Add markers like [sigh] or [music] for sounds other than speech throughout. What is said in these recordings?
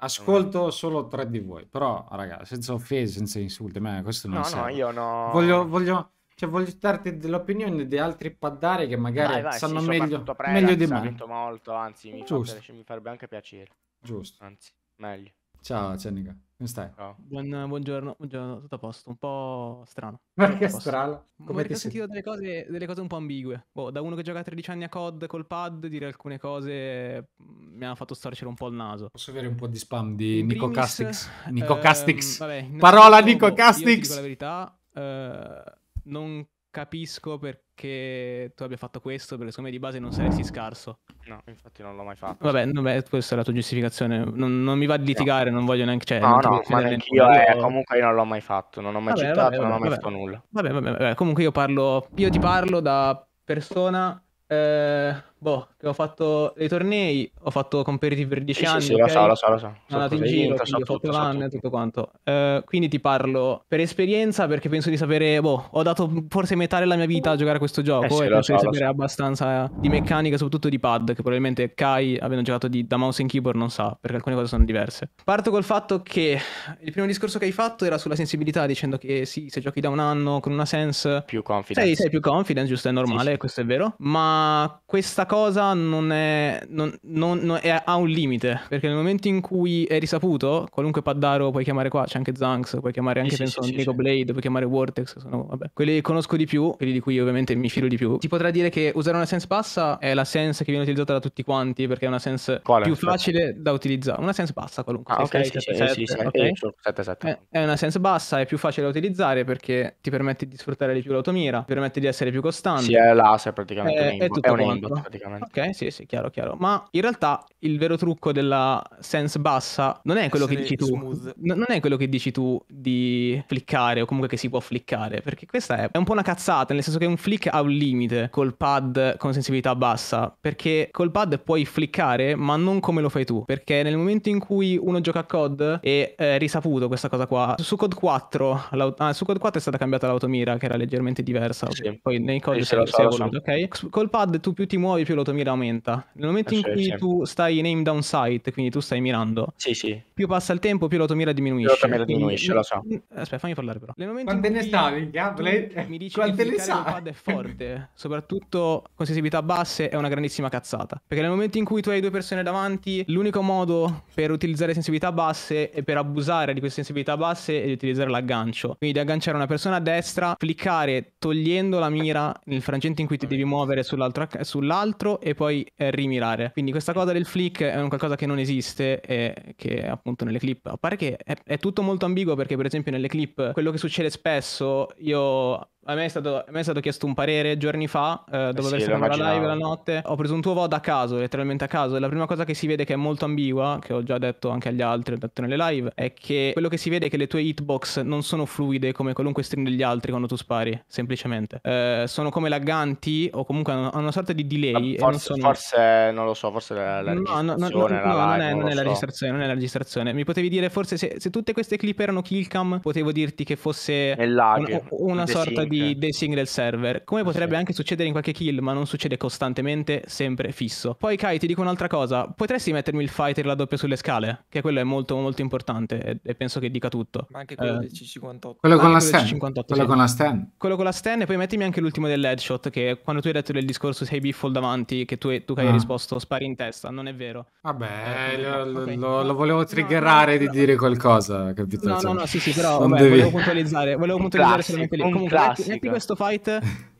Ascolto solo tre di voi, però, raga, senza offese, senza insulti, ma questo non No, serve. no, io no. Voglio, voglio, cioè, voglio darti dell'opinione di altri paddari che magari vai, vai, sanno sì, meglio, meglio di me. molto, anzi, mi, Giusto. Fa, mi farebbe anche piacere. Giusto. Anzi, meglio. Ciao Cenica, come stai? Ciao. Buon, buongiorno, buongiorno, tutto a posto, un po' strano. [laughs] Ma che strano? Come ti ho sentito delle cose, delle cose, un po' ambigue. Boh, da uno che gioca a 13 anni a COD col pad, dire alcune cose mm, mi ha fatto storcere un po' il naso. Posso avere un po' di spam di In Nico primis, Castix? [laughs] Nico ehm, Castix. Vabbè, Parola Nico Castix! Boh, io dico la verità, eh, non capisco perché tu abbia fatto questo, perché secondo me di base non saresti scarso. No, infatti non l'ho mai fatto. Vabbè, vabbè questa è la tua giustificazione. Non, non mi va a litigare, no. non voglio neanche... Cioè, no, no, ma anch'io eh, comunque io non l'ho mai fatto, non ho mai vabbè, citato, vabbè, non ho mai fatto nulla. Vabbè, vabbè, comunque io parlo... Io ti parlo da persona eh, boh, che ho fatto dei tornei, ho fatto competitive per 10 sì, anni. Sì, sì, okay? lo so, lo so, lo so. Sono andato in giro, ho fatto so l'anno e tutto quanto. Eh, quindi ti parlo per esperienza perché penso di sapere, boh, ho dato forse metà della mia vita a giocare a questo gioco eh sì, e penso so, di sapere abbastanza di meccanica, soprattutto di pad, che probabilmente Kai, avendo giocato di, da mouse e keyboard, non sa, perché alcune cose sono diverse. Parto col fatto che il primo discorso che hai fatto era sulla sensibilità, dicendo che sì, se giochi da un anno con una sense... Più confidence. Sei, sei più confidence, giusto, è normale, sì, sì. questo è vero, ma questa cosa non è, non, non, non è, ha un limite, perché nel momento in cui è risaputo, qualunque paddaro puoi chiamare qua, c'è anche Zanks, puoi chiamare anche, sì, penso, sì, Nico sì, Blade, puoi chiamare Vortex, sono, vabbè. quelli che conosco di più, quelli di cui ovviamente mi fido di più. Ti potrei dire che usare una sense bassa è la sense che viene utilizzata da tutti quanti, perché è una sense Quale? più facile da utilizzare, una sense bassa qualunque. Ah, ok, 6, 7, sì, sì, okay. 7, 7. È, è una sense bassa, è più facile da utilizzare perché ti permette di sfruttare di più l'automira, ti permette di essere più costante. Sì, è l'asse praticamente. È, eh, tutto è quanto. Input, ok, sì, sì, chiaro, chiaro. Ma in realtà il vero trucco della sense bassa non è quello che dici smooth. tu. Non è quello che dici tu di fliccare o comunque che si può fliccare, perché questa è, è un po' una cazzata, nel senso che un flick ha un limite col pad con sensibilità bassa, perché col pad puoi fliccare, ma non come lo fai tu, perché nel momento in cui uno gioca a COD eh, è risaputo questa cosa qua. Su COD 4, ah, su COD 4 è stata cambiata l'automira che era leggermente diversa, sì. poi nei COD si è evoluta, ok? Col pad pad tu più ti muovi più l'automira aumenta. Nel momento eh, in cui tu stai in aim down sight, quindi tu stai mirando, sì, sì. più passa il tempo più l'automira diminuisce. L'automira diminuisce, lo so. Aspetta, fammi parlare però. Nel momento Quante ne stavi? Mi dici Quante che il pad è forte, [laughs] soprattutto con sensibilità basse, è una grandissima cazzata. Perché nel momento in cui tu hai due persone davanti, l'unico modo per utilizzare sensibilità basse e per abusare di queste sensibilità basse è di utilizzare l'aggancio. Quindi di agganciare una persona a destra, cliccare togliendo la mira nel frangente in cui ti devi muovere sulla sull'altro e poi eh, rimirare. Quindi questa cosa del flick è un qualcosa che non esiste e che appunto nelle clip, appare che è, è tutto molto ambiguo perché per esempio nelle clip quello che succede spesso io a me, stato, a me è stato, chiesto un parere giorni fa, eh, eh dopo aver sì, la live la notte. Ho preso un tuo VOD a caso, letteralmente a caso. E la prima cosa che si vede che è molto ambigua, che ho già detto anche agli altri, ho detto nelle live, è che quello che si vede è che le tue hitbox non sono fluide come qualunque string degli altri quando tu spari, semplicemente. Eh, sono come lagganti o comunque hanno, una sorta di delay. Forse non, sono... forse, non lo so, forse la, la no, no, no, no, la no, non, è, non, non è so. la registrazione, non è la registrazione. Mi potevi dire forse se, se tutte queste clip erano killcam, potevo dirti che fosse un, una, sorta di okay. dei single server, come potrebbe sì. anche succedere in qualche kill, ma non succede costantemente, sempre fisso. Poi Kai, ti dico un'altra cosa, potresti mettermi il fighter la doppia sulle scale, che quello è molto molto importante e, e penso che dica tutto. Ma anche quello eh. del C58. Quello con, la stand. 58 quello sì. con la stand. Quello con la stand e poi mettimi anche l'ultimo del headshot. che quando tu hai detto del discorso sei biffle davanti, che tu, tu che hai ah. risposto spari in testa, non è vero. Vabbè, eh, lo, okay. lo, lo, volevo triggerare no, di no, dire no. qualcosa, capito? No, no, cioè, no, sì, sì, però vabbè, volevo puntualizzare, volevo puntualizzare solamente lì. Comunque, metti, metti, questo fight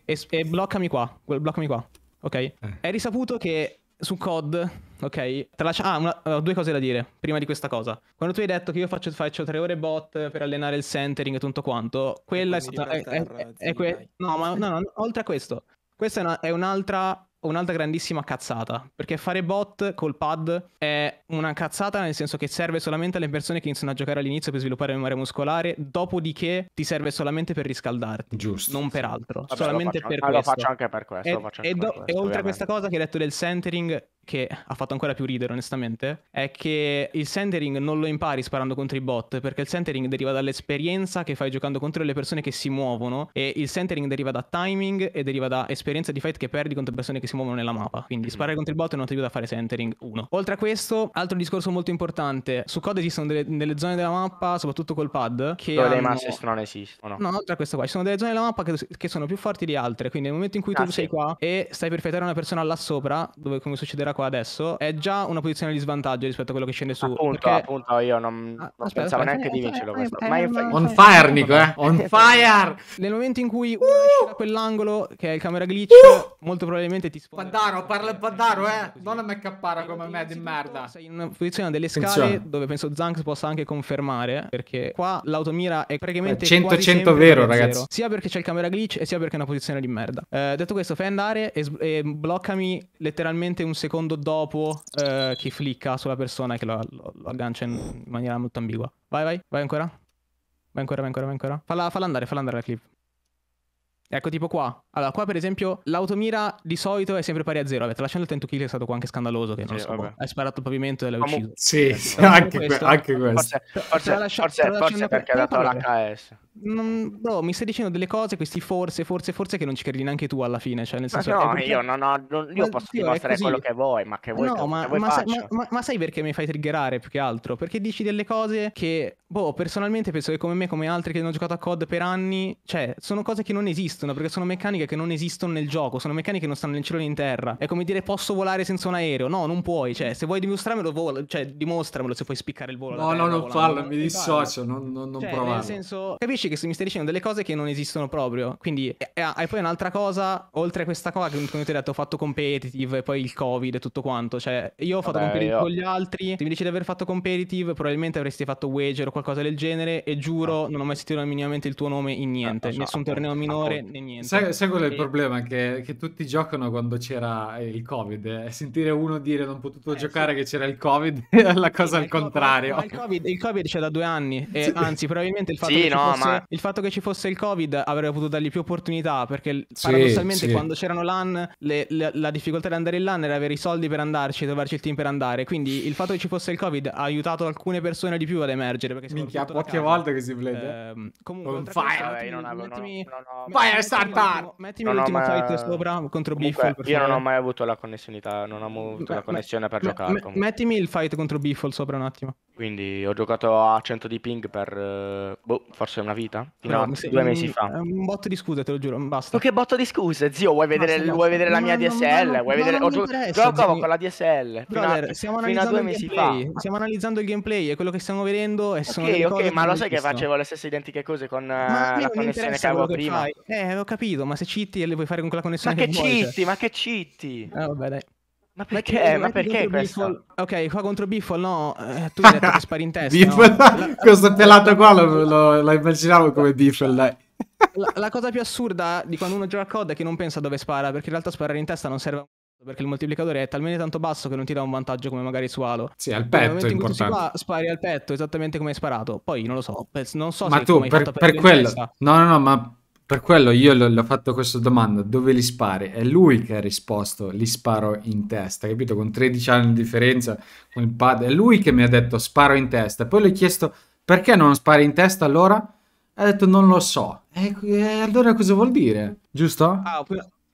e, e bloccami qua, bloccami qua, ok? Eh. È risaputo che su COD, ok? Lascia... Ah, una... ho due cose da dire prima di questa cosa. Quando tu hai detto che io faccio, faccio tre ore bot per allenare il centering e tutto quanto, quella è stata... È, terra, è, è, è que... no, ma no, no, oltre a questo, questa è, una, è un'altra un'altra grandissima cazzata, perché fare bot col pad è una cazzata nel senso che serve solamente alle persone che iniziano a giocare all'inizio per sviluppare memoria muscolare, dopodiché ti serve solamente per riscaldarti, Giusto. non per altro, Vabbè, solamente lo faccio, per ah, lo questo. Lo faccio anche per questo. E, e, do- questo, e oltre a questa cosa che hai detto del centering, che ha fatto ancora più ridere onestamente, è che il centering non lo impari sparando contro i bot, perché il centering deriva dall'esperienza che fai giocando contro le persone che si muovono e il centering deriva da timing e deriva da esperienza di fight che perdi contro persone che si muovono nella mappa. Quindi mhm. sparare contro i bot non ti aiuta a fare centering, uno. Oltre a questo, altro discorso molto importante, su COD esistono delle, delle zone della mappa, soprattutto col pad, che... Dove hanno... le masse non esistono. No, oltre a questo qua, ci sono delle zone della mappa che, che sono più forti di altre, quindi nel momento in cui ah, tu sì. sei qua e stai per fightare una persona là sopra, dove come succederà sfera qua adesso è già una posizione di svantaggio rispetto a quello che scende su. Appunto, perché... appunto io non, ah, non aspetta, pensavo aspetta, neanche aspetta, di eh, vincerlo eh, questo. Eh, Ma infatti... On fire, Nico, eh? On fire! [laughs] Nel momento in cui uh! esce da quell'angolo, che è il camera glitch, uh! molto probabilmente ti spoilerà. Pandaro, parla il Pandaro, eh. Non a McCappara come me di merda. Sei in una posizione delle scale Attenzione. dove penso Zanks possa anche confermare. Perché qua l'automira è praticamente. 100-100 eh, vero, ragazzi. Sia perché c'è il camera glitch, e sia perché è una posizione di merda. Eh, detto questo, fai andare e, e, bloccami letteralmente un secondo dopo eh, che flicca sulla persona che lo, lo, lo aggancia in, in maniera molto ambigua. Vai, vai, vai ancora. Vai ancora, vai ancora, vai ancora. Falla, falla andare, falla andare la clip. Ecco, tipo qua. Allora, qua per esempio l'automira di solito è sempre pari a zero. Avete lasciato il tentukill è stato qua anche scandaloso, che non sì, so, hai sparato il pavimento e l'hai ucciso. Mu- sì, ecco. sì anche, questo. Que- anche questo. Forse, forse, lascia- forse, forse perché ha dato l'HS. Non, bro, mi stai dicendo delle cose, questi forse, forse, forse che non ci credi neanche tu alla fine. Cioè, nel senso, no, perché... io, non ho, non, io ma, posso zio, dimostrare quello che vuoi, ma che vuoi no, che, ma, che vuoi ma, sa, ma, ma, sai perché mi fai triggerare più che altro? Perché dici delle cose che, boh, personalmente penso che come me, come altri che hanno giocato a COD per anni, cioè, sono cose che non esistono esistono perché sono meccaniche che non esistono nel gioco, sono meccaniche che non stanno nel cielo né in terra. È come dire posso volare senza un aereo. No, non puoi, cioè, se vuoi dimostrarmelo, vola, cioè, dimostramelo se puoi spiccare il volo. No, no, non farlo, mi dissocio, non, non, non cioè, provare. Nel senso, capisci che mi stai dicendo delle cose che non esistono proprio. Quindi, hai ah, poi un'altra cosa, oltre a questa cosa che come ti ho detto ho fatto competitive e poi il covid e tutto quanto. Cioè, io ho fatto Vabbè, competitive io... con gli altri, se mi dici di aver fatto competitive probabilmente avresti fatto wager o qualcosa del genere e giuro no. Ah. non ho mai sentito minimamente il tuo nome in niente, no, eh, no, nessun torneo ah, minore, boh né niente. Sai, sai qual è il e... problema? Che, che, tutti giocano quando c'era il Covid. Eh? Sentire uno dire non potuto eh, giocare sì. che c'era il Covid è la cosa sì, al contrario. Co- il, COVID, il COVID, c'è da due anni. E sì. Anzi, probabilmente il fatto, che no, fosse, ma... il fatto, che ci fosse il Covid avrebbe potuto dargli più opportunità. Perché paradossalmente, quando c'erano LAN, le, le, la difficoltà di andare in LAN era avere i soldi per andarci e trovarci il team per andare. Quindi il fatto che ci fosse il Covid ha aiutato alcune persone di più ad emergere. Perché Minchia, poche volte che si vede. Eh, comunque, non fai, vabbè, non avevo. Ultimi... No, no, no, Vai, Star Park. Mettimi l'ultimo mai... fight sopra contro Comunque, Biffle. Io non ho mai avuto la connessione. non ho avuto Beh, la connessione me, per me, giocare. Me, mettimi il fight contro Biffle sopra un attimo. Quindi ho giocato a 100 di ping per eh, boh, forse una vita? No, no se, due mesi un, fa. Un botto di scuse, te lo giuro. Basta. Tu che botto di scuse, zio? Vuoi vedere, basta, vuoi vedere la mia non, DSL? Non, vuoi non, vedere... Non ho giocato con la DSL. Brother, fino a, fino a due mesi fa. Stiamo analizzando il gameplay e quello che stiamo vedendo. È E sono ok, ok, ma lo sai che facevo le stesse identiche cose con eh, la connessione che avevo prima? Eh, eh, l'ho capito, ma se citti e le vuoi fare con quella connessione ma che, che cioè. citti, cioè. ma che citti? Ah, vabbè, dai. Ma perché? Ma perché, questo? Ok, qua contro Biffol no, eh, tu hai detto che spari in testa. Biffol, no? [laughs] questo pelato qua lo, lo, lo immaginavo come Biffol, dai. La, la, cosa più assurda di quando uno gioca a COD è che non pensa dove spara, perché in realtà sparare in testa non serve a perché il moltiplicatore è talmente tanto basso che non ti dà un vantaggio come magari su Halo. Sì, al petto è importante. Qua, ah, spari al petto esattamente come hai sparato. Poi non lo so, oh. non so ma se tu per, per quello. No, no, no, ma per quello io l- l'ho fatto questa domanda, dove li spari? È lui che ha risposto, li sparo in testa, capito? Con 13 anni di differenza con il padre, è lui che mi ha detto sparo in testa. Poi le ho chiesto perché non spari in testa allora? Ha detto non lo so. E, e allora cosa vuol dire? Giusto? Ah,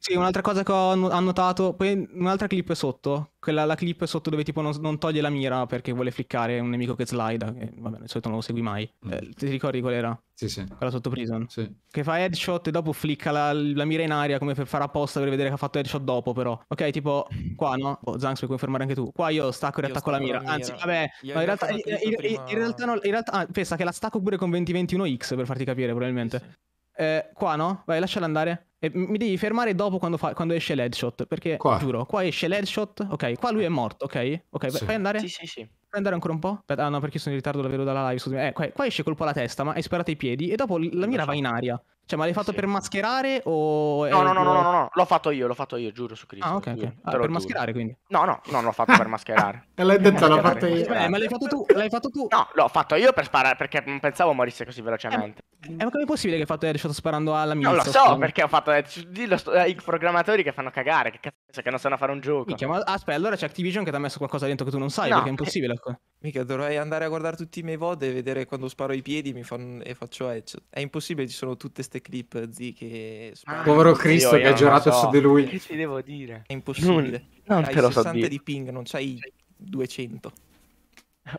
sì, un'altra cosa che ho annotato, poi un'altra clip sotto, quella la clip sotto dove tipo non, non toglie la mira perché vuole fliccare un nemico che slida, che vabbè, di solito non lo segui mai. Mm. Eh, ti ricordi qual era? Sì, sì. Quella sotto prison? Sì. Che fa headshot e dopo flicca la, la mira in aria come per fare apposta per vedere che ha fatto headshot dopo però. Ok, tipo qua no? Oh, Zanks puoi confermare anche tu. Qua io stacco e riattacco la mira. mira. Anzi, vabbè, ma in realtà, in, prima... in realtà, no, in realtà ah, pensa che la stacco pure con 2021X per farti capire probabilmente. Sì, sì. Eh, qua no? Vai, lasciala andare. E mi devi fermare dopo quando, fa, quando esce l'headshot. Perché qua. giuro, qua esce l'headshot. Ok, qua lui eh. è morto, ok? Ok, sì. fai andare. Sì, sì, sì. Puoi andare ancora un po'? Ah no, perché sono in ritardo davvero dalla live, scusami. Eh, qua, qua esce colpo alla testa, ma hai sparato i piedi. E dopo la mira va in aria. Cioè, ma l'hai fatto sì. per mascherare o... No, no, no, no, no, no, no, l'ho fatto io, l'ho fatto io, giuro su Cristo. Ah, ok, ok. Ah, per giuro. mascherare, quindi? No, no, non l'ho fatto per mascherare. [laughs] E l'hai detto, l'ho fatto io. Eh, ma l'hai fatto tu, l'hai fatto tu. No, l'ho fatto io per sparare, perché non pensavo morisse così velocemente. Eh, ma com'è possibile che hai fatto headshot sparando alla mia? Non lo so, o... perché ho fatto... Eh, dillo ai eh, programmatori che fanno cagare, che cazzo, che non sanno fare un gioco. Mica, ma aspetta, allora c'è Activision che ti ha messo qualcosa dentro che tu non sai, no. perché è eh. impossibile. Ecco. Mica, dovrei andare a guardare tutti i miei VOD e vedere quando sparo i piedi mi fanno... e faccio headshot. Eh, è impossibile, ci sono tutte ste queste clip, zii, che... Ah, povero Cristo che ha giurato so. su di lui. Che ci devo dire? È impossibile. Non, non hai 60 so di ping, non c'hai 200.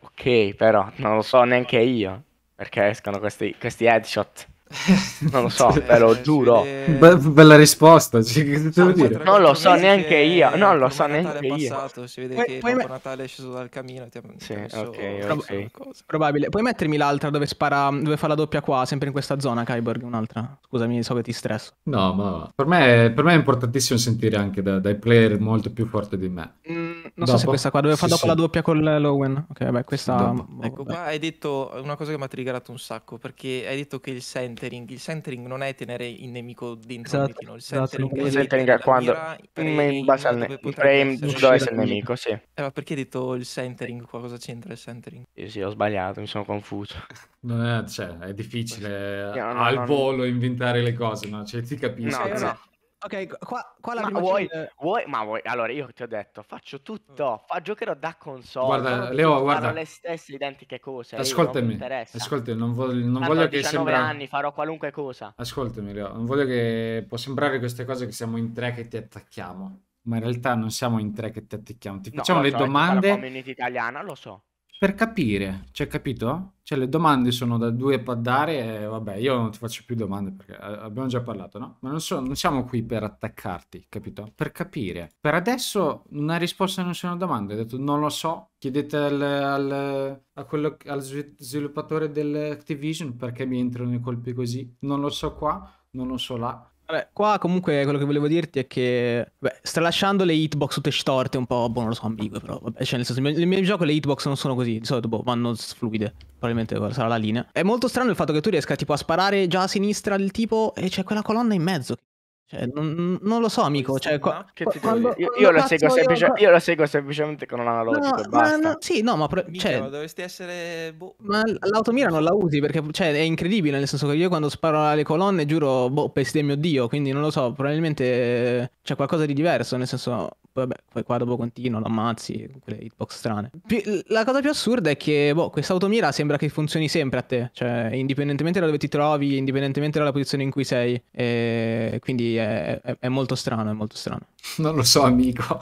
Ok, però non lo so neanche io, perché escono questi, questi headshot. [laughs] non lo so, ve lo giuro. Be- bella risposta. Cioè, devo dire? Non lo so neanche io. Non lo so neanche io. Passato, si vede puoi, che puoi me... Natale è sceso dal camino. Ti sì, okay, so, okay. Probabile. Puoi mettermi l'altra dove spara, dove fa la doppia qua, sempre in questa zona, Kyborg? Un'altra. Scusami, so che ti stresso. No, ma per me, per me è importantissimo sentire anche da, dai player molto più forti di me. Mm non dopo. so se questa qua dove sì, fa dopo sì. la doppia con l'Owen. Ok, vabbè, questa. Dopo. Ecco, qua hai detto una cosa che mi ha triggerato un sacco. Perché hai detto che il centering. Il centering non è tenere il nemico dentro esatto, un pochino. Il esatto. centering, esatto. il centering è quando in base al frame dove essere il nemico, sì. Eh, ma perché hai detto il centering? Qua cosa c'entra il centering? Io sì, ho sbagliato, mi sono confuso. Non è, cioè, è difficile no, no, al no, volo inventare le cose, no? Cioè, ti capisco. No, cioè, no. Ok, qua, qua la ma vuoi, c'è... vuoi, ma vuoi, allora io ti ho detto, faccio tutto, mm. fa, giocherò da console. Guarda, Leo, guarda. Farò le stesse identiche cose. Ascoltami, non ascoltami, non voglio, non allora, voglio che sembra... anni farò qualunque cosa. Ascoltami, Leo, non voglio che... Può sembrare queste cose che siamo in tre che ti attacchiamo, ma in realtà non siamo in tre che ti attacchiamo. Ti facciamo no, le so, domande... La community italiana, lo so per capire, cioè capito? Cioè le domande sono da due paddare e vabbè, io non ti faccio più domande perché eh, abbiamo già parlato, no? Ma non, so, non siamo qui per attaccarti, capito? Per capire. Per adesso una risposta non sono domande, ho detto non lo so, chiedete al, al, quello, al sviluppatore dell'Activision perché mi entrano i colpi così, non lo so qua, non lo so là. Vabbè, qua comunque quello che volevo dirti è che, beh, stralasciando le hitbox tutte storte, un po', boh, non lo so, ambigue, però, vabbè, cioè, nel senso, nel mio gioco le hitbox non sono così, di solito, boh, vanno fluide, probabilmente sarà la linea. È molto strano il fatto che tu riesca, tipo, a sparare già a sinistra il tipo e c'è quella colonna in mezzo, cioè, non, non, lo so, amico. Cioè, qua, quando, io, io, lo semplice, io... io, lo seguo semplicemente con una logica. No, ma, no, sì, no, ma, cioè, Mica, ma essere... boh. ma l'automira non la usi perché cioè, è incredibile. Nel senso che io quando sparo alle colonne, giuro, boh, mio Dio. Quindi non lo so, probabilmente c'è qualcosa di diverso. Nel senso, vabbè, poi qua dopo continuo, lo ammazzi, quelle hitbox strane. Pi- la cosa più assurda è che, boh, questa automira sembra che funzioni sempre a te. Cioè, indipendentemente da dove ti trovi, indipendentemente dalla posizione in cui sei. E quindi è, è, molto strano, è molto strano. Non lo so, amico.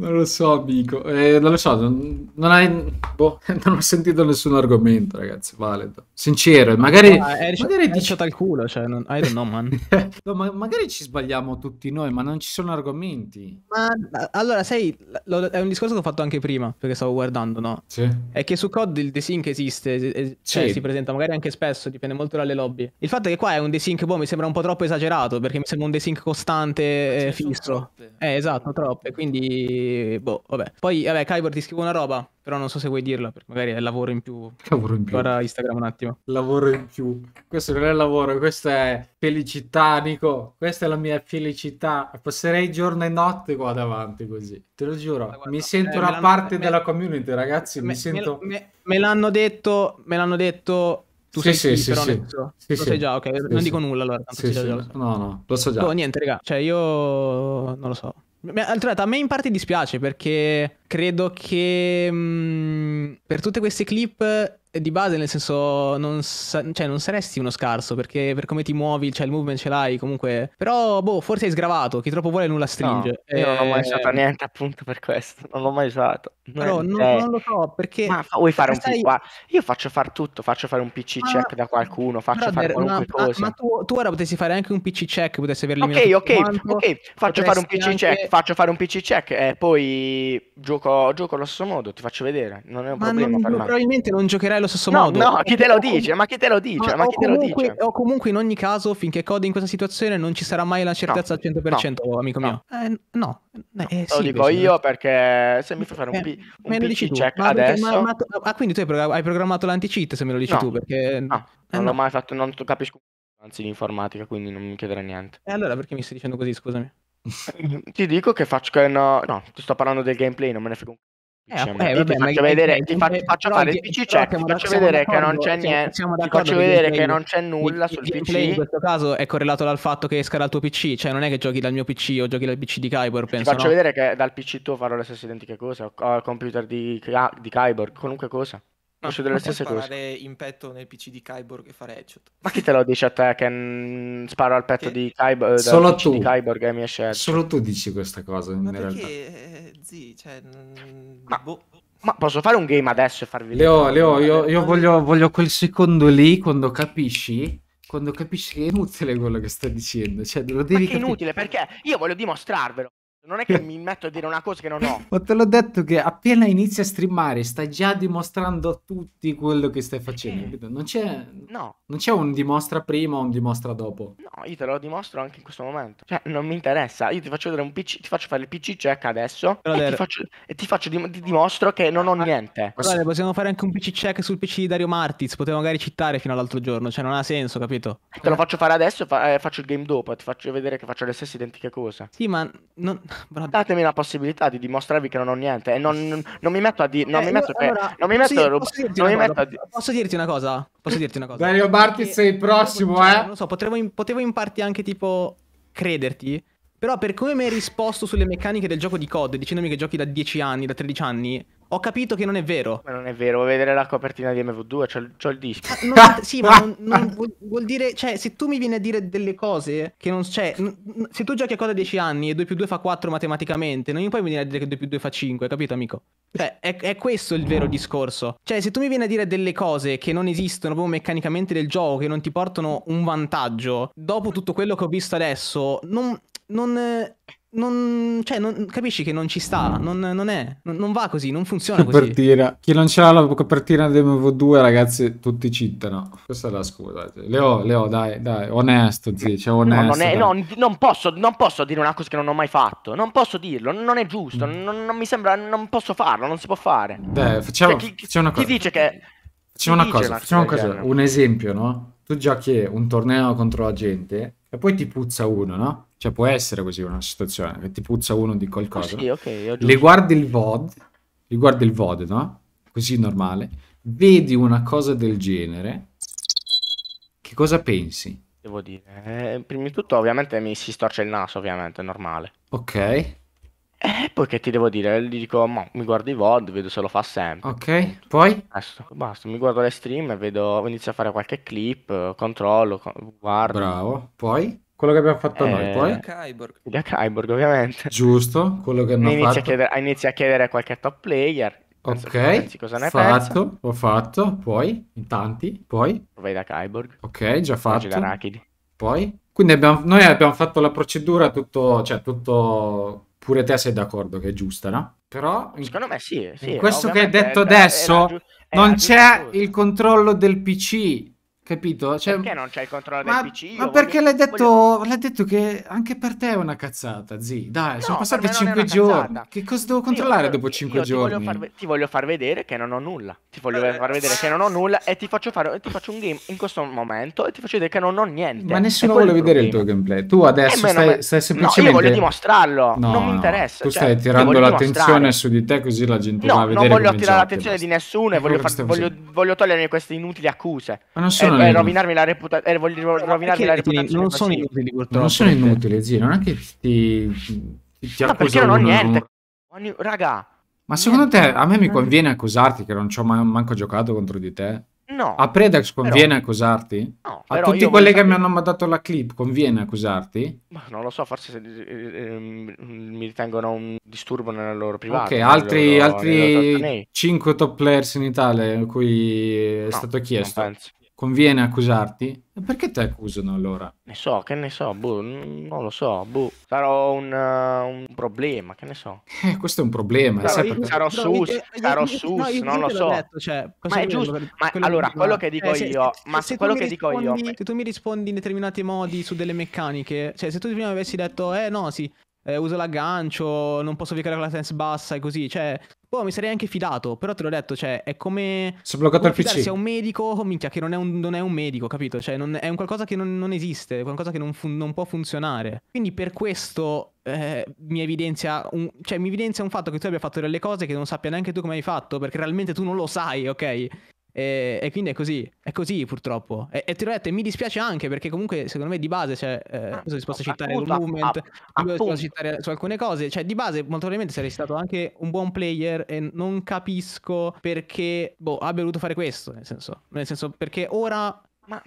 Non lo so, amico. Eh, non lo so, non, non, hai, boh, [laughs] non ho sentito nessun argomento, ragazzi, valido. Sincero, ma magari... No, è ric- magari è dici... al culo, cioè, non, I don't know, man. [laughs] no, ma magari ci sbagliamo tutti noi, ma non ci sono argomenti. Ma, allora, sai, lo, è un discorso che ho fatto anche prima, perché stavo guardando, no? Sì. È che su COD il desync esiste, e, cioè, sì. si presenta magari anche spesso, dipende molto dalle lobby. Il fatto è che qua è un desync, boh, mi sembra un po' troppo esagerato, perché mi sembra un desync costante e eh, fisso. Eh, esatto, troppe, quindi boh, vabbè. Poi, vabbè, Kyber ti scrivo una roba, però non so se vuoi dirla, perché magari è lavoro in più. Lavoro in più. Guarda Instagram un attimo. Lavoro in più. Questo non è lavoro, questo è felicità, Nico. Questa è la mia felicità. Passerei giorno e notte qua davanti così, te lo giuro. Guarda, mi sento eh, una parte me... della community, ragazzi, me, mi sento... Me, me l'hanno detto, me l'hanno detto... Tu sì, sei sì, qui, sì, sì. So. sì, già, ok. non dico nulla allora. Tanto sì, sì. Già, lo so. No, no, lo so già. No, boh, niente, raga. Cioè, io non lo so. D'altronde, a me in parte dispiace perché credo che mh, mm, per tutte queste clip di base, nel senso, non, sa- cioè, non saresti uno scarso perché per come ti muovi, cioè il movement ce l'hai comunque. Però, boh, forse hai sgravato. Chi troppo vuole nulla stringe. No, e... Io non ho mai eh, usato niente appunto per questo. Non l'ho mai usato. Però, non, non, lo so perché. Ma vuoi fare stai... un qua? Io faccio far tutto. Faccio fare un PC ma... check da qualcuno. Faccio Brother, fare qualunque ma, cosa. Ma tu, tu, ora potessi fare anche un PC check. Potessi averli Ok, ok, quanto, ok. Faccio fare un PC anche... check. Faccio fare un PC check e poi gioco, gioco allo stesso modo. Ti faccio vedere. Non è un ma problema. Non, probabilmente non giocherai allo stesso no, modo. No, chi te lo dice? Ma chi te lo dice? Ma, ma chi te comunque, lo dice? O comunque in ogni caso, finché Code in questa situazione non ci sarà mai la certezza no, al 100%, no, amico mio. Eh, no. Eh, sì, lo dico io perché se mi fai fare un, eh, p- un PC check ma adesso... Perché, ma, ah, quindi tu hai programmato l'anti-cheat se me lo dici tu perché... Ah, eh, no, non l'ho mai fatto, non capisco anzi l'informatica, quindi non mi chiederà niente. E eh, allora perché mi stai dicendo così, scusami? [laughs] ti dico che faccio che no, no, ti sto parlando del gameplay, non me ne frega un Diciamo. Eh, vabbè, ti faccio, vedere, ti faccio, faccio fare il PC check, ti faccio vedere che non c'è eh, niente, cioè, ti faccio vedere che non c'è nulla il, sul il PC. In questo caso è correlato dal fatto che esca dal tuo PC, cioè non è che giochi dal mio PC o giochi dal PC di Kyber, penso. Ti faccio no? vedere che dal PC tuo farò le stesse identiche cose, o al computer di, di Kyber, qualunque cosa. Faccio delle stesse cose. sparare in petto nel PC di Kyborg e fare headshot. Ma chi te lo dice a te che sparo al petto che... di, Kyborg, Solo tu. di Kyborg e mi Solo tu dici questa cosa, Ma in perché, realtà. Eh, zii, cioè... Ma... Boh. Ma posso fare un game adesso e farvi Leo, Leo, io, io voglio, voglio, quel secondo lì quando capisci. Quando capisci che è inutile quello che sto dicendo. Cioè, lo devi Ma che è inutile perché io voglio dimostrarvelo. Non è che mi metto a dire una cosa che non ho. Ma te l'ho detto che appena inizia a streamare stai già dimostrando a tutti quello che stai facendo. Non c'è, no. non c'è un dimostra prima o un dimostra dopo. No, io te lo dimostro anche in questo momento. Cioè, non mi interessa. Io ti faccio vedere un PC, ti faccio fare il PC check adesso e ti, faccio, e ti, faccio, dim- ti dimostro che non ho niente. Guarda, possiamo fare anche un PC check sul PC di Dario Martiz. Potevo magari citare fino all'altro giorno. Cioè, non ha senso, capito? Te lo faccio fare adesso e fa- eh, faccio il game dopo. E Ti faccio vedere che faccio le stesse identiche cose. Sì, ma non [laughs] datemi la possibilità di dimostrarvi che non ho niente e non, non, mi metto a dire non eh, mi metto allora, non mi metto, dire, posso, dirti non mi metto a dire posso dirti una cosa posso dirti una cosa Dario Barti sei il prossimo potevo, eh non lo so potevo in, potevo in parte anche tipo crederti però per come mi hai risposto sulle meccaniche del gioco di COD dicendomi che giochi da 10 anni da 13 anni ho capito che non è vero. Ma non è vero, vuoi vedere la copertina di MV2? C'ho, c'ho il disco. Ah, non, [laughs] sì, ma non, non vuol, vuol, dire... Cioè, se tu mi vieni a dire delle cose che non... Cioè, n- se tu giochi a cosa 10 anni e 2 più 2 fa 4 matematicamente, non mi puoi venire a dire che 2 più 2 fa 5, capito, amico? Cioè, è, è, questo il vero discorso. Cioè, se tu mi vieni a dire delle cose che non esistono proprio meccanicamente del gioco, che non ti portano un vantaggio, dopo tutto quello che ho visto adesso, non... non eh, non, cioè, non, capisci che non ci sta, non, non è, non, va così, non funziona copertina. così. Chi l'ha la copertina di MV2, ragazzi, tutti cittano. Questa è la scusa. Leo, Leo dai, dai, onesto, zio, cioè, onesto. No, è, no, non, posso, non posso dire una cosa che non ho mai fatto. Non posso dirlo, non è giusto, mm. non, mi sembra, non posso farlo, non si può fare. Beh, facciamo, cioè, chi, facciamo una cosa. Chi dice che... Facciamo una cosa, facciamo una cosa, un esempio, no? Tu giochi un torneo contro la gente e poi ti puzza uno, no? Cioè, può essere così una situazione che ti puzza uno di qualcosa. Ah, oh, sì, okay, le guardi il VOD, le guardi il VOD, no? Così normale. Vedi una cosa del genere, che cosa pensi? Devo dire, eh, prima di tutto, ovviamente mi si storce il naso, ovviamente, è normale. Ok. E eh, poi che ti devo dire? Gli dico, ma mi guardo i VOD, vedo se lo fa sempre. Ok, poi? Basta, basta, mi guardo le stream, vedo, inizio a fare qualche clip, controllo, guardo. Bravo, poi? Quello che abbiamo fatto eh, noi, poi? Kyborg. Da Kyborg, ovviamente. Giusto, quello che hanno inizia fatto. inizia a chiedere a qualche top player. Ok, cosa ne fatto, pensa. ho fatto, poi, in tanti, poi. Vai da Kyborg. Ok, già fatto. Poi? Quindi abbiamo, noi abbiamo fatto la procedura tutto, cioè tutto pure te sei d'accordo che è giusta, no? Però secondo me sì, sì questo che hai detto adesso era, giu- non c'è giusto. il controllo del PC. Capito? Cioè, perché non c'è il controllo ma, del PC? Ma perché voglio... l'hai detto, voglio... l'hai detto che anche per te è una cazzata, zi. Dai, no, sono passati 5 giorni. Che cosa devo controllare io, dopo 5 giorni? Voglio far, ti voglio far vedere che non ho nulla. Ti voglio far vedere che non ho nulla e ti faccio, fare, ti faccio un game in questo momento e ti faccio vedere che non ho niente. Ma nessuno vuole vedere il tuo gameplay. Tu adesso eh, stai, me... stai, semplicemente... No, io voglio dimostrarlo. No, non mi interessa. Tu cioè, stai tirando l'attenzione su di te così la gente va a vedere. No, non voglio attirare l'attenzione di nessuno e voglio togliermi queste inutili accuse. Ma non sono eh, eh, rovinarmi la reputazione. Eh, voglio rovinarmi la reputazione. Non sono inutili, purtroppo. Non sono inutili, zio. Non è che ti. ti, ti no, perché non ho niente. Ogni... Raga. Ma secondo te a me mi conviene accusarti che non ci ho manco giocato contro di te? No. A Predax conviene però... accusarti? No, a tutti quelli che mi hanno mandato la clip conviene accusarti? Ma non lo so, forse eh, eh, mi ritengono un disturbo nella loro privata. Ok, altri, loro, altri 5 top players in Italia in cui è no, stato chiesto. penso conviene accusarti, perché ti accusano allora? Ne so, che ne so, boh, non lo so, boh. Sarò un, uh, un problema, che ne so. Eh, questo è un problema. Sarò, io, sarò no, sus, io, sarò io, sus, no, non lo so. Detto, cioè, ma è giusto, ma quello allora, quello che dico eh, io, se, ma se quello che rispondi, dico io... Se tu mi rispondi in determinati modi su delle meccaniche, cioè se tu prima avessi detto, eh no, sì, eh, uso l'aggancio, non posso piccare con la sense bassa e così, cioè boh, mi sarei anche fidato, però te l'ho detto, cioè, è come... Sono bloccato il PC. Se è un medico, oh, minchia, che non è un, non è un medico, capito? Cioè, non, è un qualcosa che non, non esiste, qualcosa che non, fun- non può funzionare. Quindi per questo eh, mi, evidenzia un, cioè, mi evidenzia un fatto che tu abbia fatto delle cose che non sappia neanche tu come hai fatto, perché realmente tu non lo sai, ok? E, e, quindi è così, è così purtroppo. E, e ti ho detto, mi dispiace anche perché comunque secondo me di base, cioè, eh, ah, sono disposto a citare il movement, app, sono disposto a citare su alcune cose, cioè di base molto probabilmente sarei stato anche un buon player e non capisco perché boh, abbia voluto fare questo, nel senso, nel senso perché ora ma...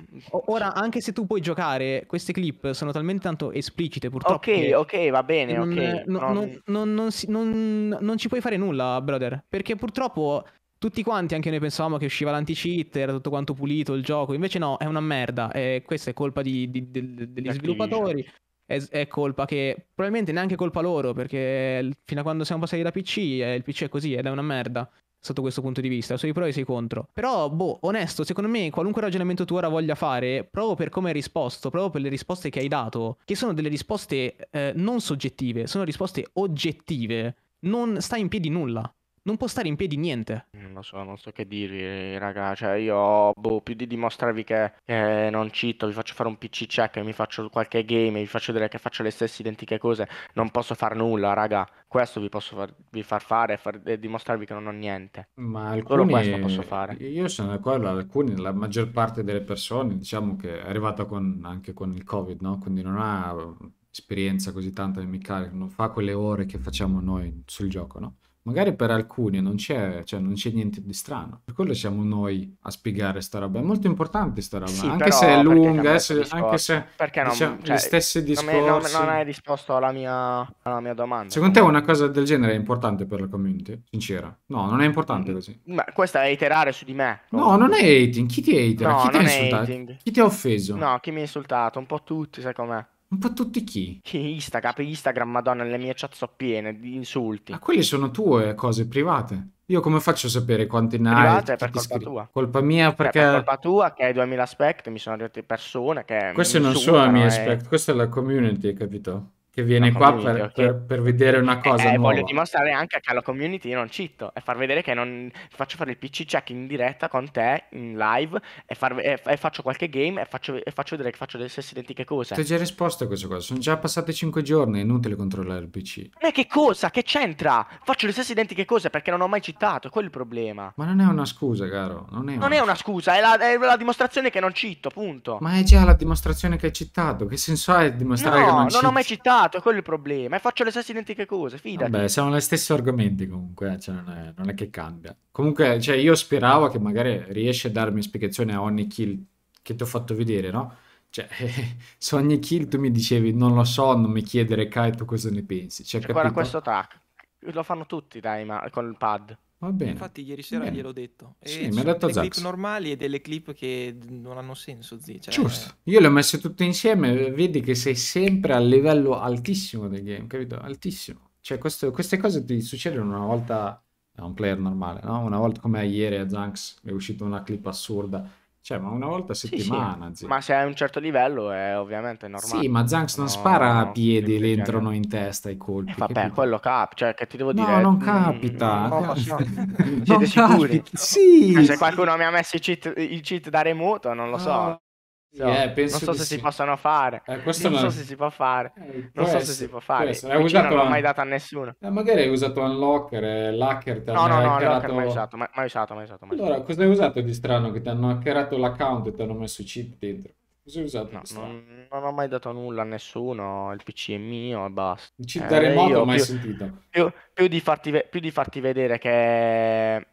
Ora, anche se tu puoi giocare, queste clip sono talmente tanto esplicite, purtroppo. Ok, ok, va bene, non, ok. Non, non... Non, si, non, ci puoi fare nulla, brother. Perché purtroppo tutti quanti anche noi pensavamo che usciva l'anti-cheat, era tutto quanto pulito il gioco, invece no, è una merda, eh, questa è colpa di, di, di, degli La ecco, sviluppatori, è, è, colpa che probabilmente neanche colpa loro, perché fino a quando siamo passati da PC, eh, il PC è così ed è una merda sotto questo punto di vista, sui pro e sui contro. Però, boh, onesto, secondo me qualunque ragionamento tu ora voglia fare, proprio per come hai risposto, proprio per le risposte che hai dato, che sono delle risposte eh, non soggettive, sono risposte oggettive, non sta in piedi nulla non può stare in piedi niente. Non lo so, non so che dirvi, raga. Cioè, io, boh, più di dimostrarvi che eh, non cito, vi faccio fare un PC check, mi faccio qualche game, vi faccio vedere che faccio le stesse identiche cose. Non posso far nulla, raga. Questo vi posso far, vi far fare far, e dimostrarvi che non ho niente. Ma alcuni, Solo questo posso fare. Io sono d'accordo, alcuni, la maggior parte delle persone, diciamo che è arrivata con, anche con il Covid, no? Quindi non ha esperienza così tanto nel meccanica, non fa quelle ore che facciamo noi sul gioco, no? Magari per alcuni non c'è, cioè non c'è niente di strano. Per quello siamo noi a spiegare sta roba. È molto importante sta roba, sì, anche, se lunga, se, anche se è lunga, diciamo, anche se cioè, gli stessi discorsi. Non, non, hai risposto alla mia, alla mia, domanda. Secondo te una cosa del genere è importante per la community? Sincera. No, non è importante mm, così. Mm, ma questa è iterare su di me. No, non è hating. Chi ti hater? No, chi ti ha insultato? Hating. Chi ti ha offeso? No, chi mi ha insultato? Un po' tutti, sai com'è. Un po' tutti chi? Instagram, Instagram, madonna, le mie chat so piene di insulti. Ma quelle sono tue cose private. Io come faccio a sapere quanti ne hai? Private è per colpa scri- tua. Colpa mia perché... Cioè, per colpa tua che hai 2000 spec, mi sono arrivate persone che... Queste non sono le mie spec, questa è la community, capito? che viene qua per, okay. per, per, vedere una eh, eh, cosa eh, nuova. Voglio dimostrare anche che alla community io non citto e far vedere che non faccio fare il PC check in diretta con te in live e, far, e, e faccio qualche game e faccio, e faccio, vedere che faccio le stesse identiche cose. Ti ho già risposto a questa cosa, sono già passati 5 giorni, è inutile controllare il PC. Ma che cosa? Che c'entra? Faccio le stesse identiche cose perché non ho mai citato, è il problema. Ma non è una scusa, caro. Non è una, è una scusa, è la, è la, dimostrazione che non cito, punto. Ma è già la dimostrazione che hai citato, che senso ha dimostrare no, che non, cito? cito? Non ho mai citato tornato, esatto, è quello il problema. E faccio le stesse identiche cose, fidati. Vabbè, sono gli stessi argomenti comunque, eh, cioè non, è, non, è, che cambia. Comunque, cioè, io speravo che magari riesci a darmi spiegazione a ogni kill che ti ho fatto vedere, no? Cioè, [laughs] su ogni kill tu mi dicevi, non lo so, non mi chiedere, Kai, tu cosa ne pensi? Cioè, cioè, guarda questo track, lo fanno tutti, dai, ma col pad. Va bene. Infatti ieri sera bene. gliel'ho detto. E sì, mi ha detto delle clip normali e delle clip che non hanno senso, zi. Cioè... Giusto. Io le ho messe tutte insieme, vedi che sei sempre a livello altissimo del game, capito? Altissimo. Cioè questo, queste cose ti succedono una volta a un player normale, no? Una volta come ieri a Zanks è uscita una clip assurda cioè, ma una volta a settimana. Sì, sì. Ma se è a un certo livello è ovviamente normale. Sì, ma Zanks non no, spara a piedi, le entrano in testa i colpi. Eh, vabbè, capito? quello capita, cioè che ti devo dire... No, non mm, capita. Mm, no, no, [laughs] Siete non sicuri? Capita. Sì. Cioè, se qualcuno mi ha messo il cheat, il cheat da remoto, non lo so. So, eh, non so se sì. si possono fare. Eh, non so se si può fare. Eh, non so se si può fare. usato non l'ho mai data a nessuno. Eh, magari hai usato Unlocker, l'hacker ti no, no, no, hackerato... No, mai usato, mai, mai usato, mai usato. Mai allora, cosa hai usato di strano? Che ti hanno hackerato l'account e ti hanno messo i cheat dentro. Cosa hai usato? No, non, non, ho mai dato nulla a nessuno, il PC è mio e basta. Il cheat eh, da remoto ho mai più, sentito. Più, più, di farti, più di farti vedere che...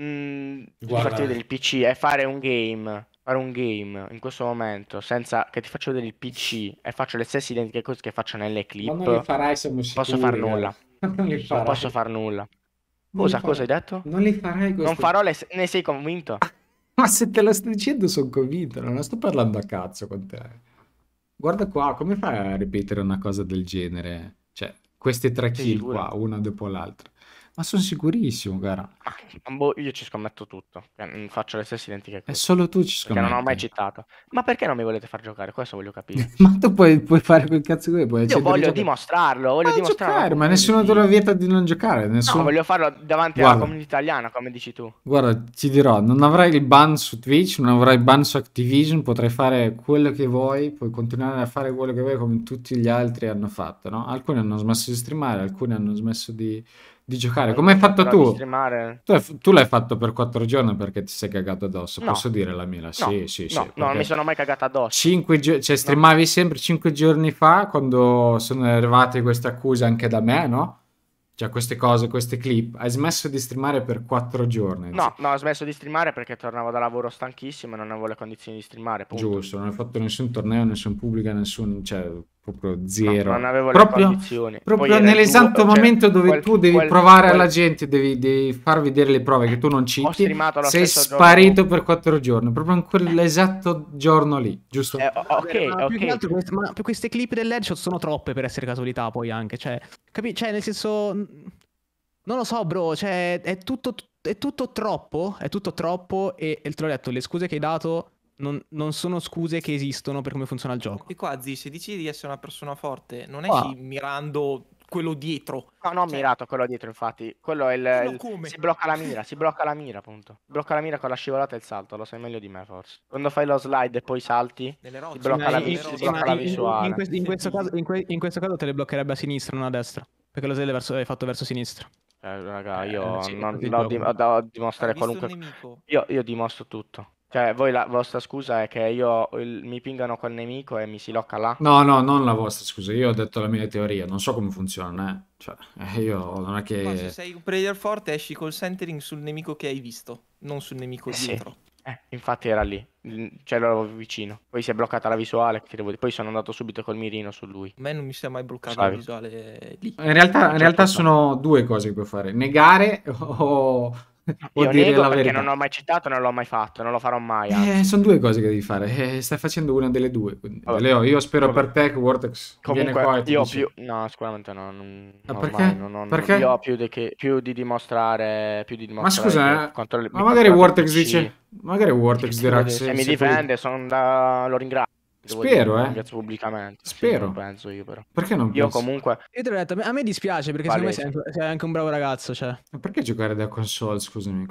Mm, di farti vedere il PC e fare un game fare un game in questo momento senza che ti faccio vedere il PC e faccio le stesse identiche cose che faccio nelle clip, Ma non le farai, siamo sicuri. Eh. [laughs] Posso far nulla. non, non posso far nulla. cosa, cosa hai detto? Non le farai così. Non farò le... Ne sei convinto? [laughs] ma se te lo sto dicendo sono convinto, non sto parlando a cazzo con te. Guarda qua, come fai a ripetere una cosa del genere? Cioè, queste tre kill qua, una dopo l'altra. Ma sono sicurissimo, cara. Ma boh, io ci scommetto tutto. Cioè, mm, faccio le stesse identiche eh, cose. E solo tu ci scommetti. Che non ho mai citato. Ma perché non mi volete far giocare? Questo voglio capire. [laughs] Ma tu puoi, puoi fare quel cazzo che vuoi. Io voglio dimostrarlo, voglio ah, dimostrarlo. ma nessuno te lo vieta di non giocare. No, voglio farlo davanti alla comunità italiana, come dici tu. Guarda, ti dirò, non avrai il ban su Twitch, non avrai il ban su Activision, potrai fare quello che vuoi, puoi continuare a fare quello che vuoi come tutti gli altri hanno fatto, no? Alcuni hanno smesso di streamare, alcuni hanno smesso di di giocare. Come hai fatto tu? tu? tu? l'hai fatto per quattro giorni perché ti sei cagato addosso. No. Posso dire la mia? no. sì, sì. No, sì, no non mi sono mai cagato addosso. Cinque gio- cioè, streamavi sempre cinque giorni fa quando sono arrivate queste accuse anche da me, no? cioè queste cose, queste clip, hai smesso di streamare per quattro giorni? No, no, ho smesso di streamare perché tornavo da lavoro stanchissimo e non avevo le condizioni di streamare. Punto. Giusto, non hai fatto nessun torneo, nessun pubblico, nessun, cioè, proprio zero. No, non avevo proprio, le condizioni. Proprio nell'esatto cioè, momento dove quel, tu devi quel, provare quel... alla gente, devi, devi, far vedere le prove che tu non citi, sei sparito giorno. per quattro giorni, proprio in quell'esatto giorno lì, giusto? Eh, ok, ma ok. Più altro, ma queste clip dell'headshot sono troppe per essere casualità poi anche, cioè... Capi? Cioè, nel senso... Non lo so, bro, cioè, è tutto, è tutto troppo, è tutto troppo e, e te l'ho detto, le scuse che hai dato non, non, sono scuse che esistono per come funziona il gioco. E qua, Zi, se dici di essere una persona forte, non esci mirando quello dietro. No, non cioè... mirato quello dietro, infatti. Quello è il. il... Si blocca la mira, si blocca la mira, appunto. Blocca la mira con la scivolata e il salto, lo sai meglio di me, forse. Quando fai lo slide e poi salti, si blocca la, visuale. In, questo caso, te le bloccherebbe a sinistra, non a destra. Perché lo slide è fatto verso sinistra. Eh, raga, eh, io eh, non, no, di, ho da dimostrare qualunque. Io, io dimostro tutto. Cioè, voi la vostra scusa è che io il, mi pingano col nemico e mi si locca là? No, no, non la vostra scusa. Io ho detto la mia teoria. Non so come funziona, eh. Cioè, eh, io non è che... Ma se sei un player forte esci col centering sul nemico che hai visto, non sul nemico eh dietro. Sì. Eh, infatti era lì, mm, cioè l'avevo vicino. Poi si è bloccata la visuale, poi sono andato subito col mirino su lui. A me non mi si è mai bloccata Savi. la visuale lì. In realtà, in cioè, realtà sono due cose che puoi fare, negare o io nego perché non ho mai citato, non l'ho mai fatto, non lo farò mai. Eh, sono due cose che devi fare. Eh, stai facendo una delle due. Vabbè, Leo, io spero vabbè. per te che Vortex Comunque, viene qua e io dice... più... No, sicuramente no. Non... Ah, no, perché? Non, non, perché? Io ho più, de che... più di dimostrare... Più di dimostrare ma scusa, eh, contro... ma magari Vortex dice... Magari Vortex dirà... Se, se mi difende, sono da... lo ringrazio. Spero, dire, eh. Ringrazio pubblicamente. Spero. Sì, penso io, però. Perché non penso? Io comunque. Io te l'ho detto, a me dispiace perché vale. secondo me sei anche, un bravo ragazzo. Cioè. Ma Perché giocare da console? Scusami,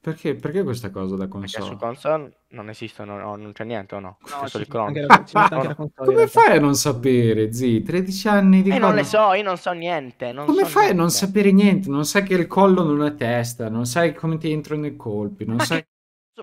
perché, perché questa cosa da console? Perché su console non esistono, no, non c'è niente o no? no c'è c'è [laughs] Come fai a non sapere, zii? 13 anni di. Eh, non le so, io non so niente. Non come so fai niente. a non sapere niente? Non sai che il collo non è testa, non sai come ti entrano i colpi, non Ma sai.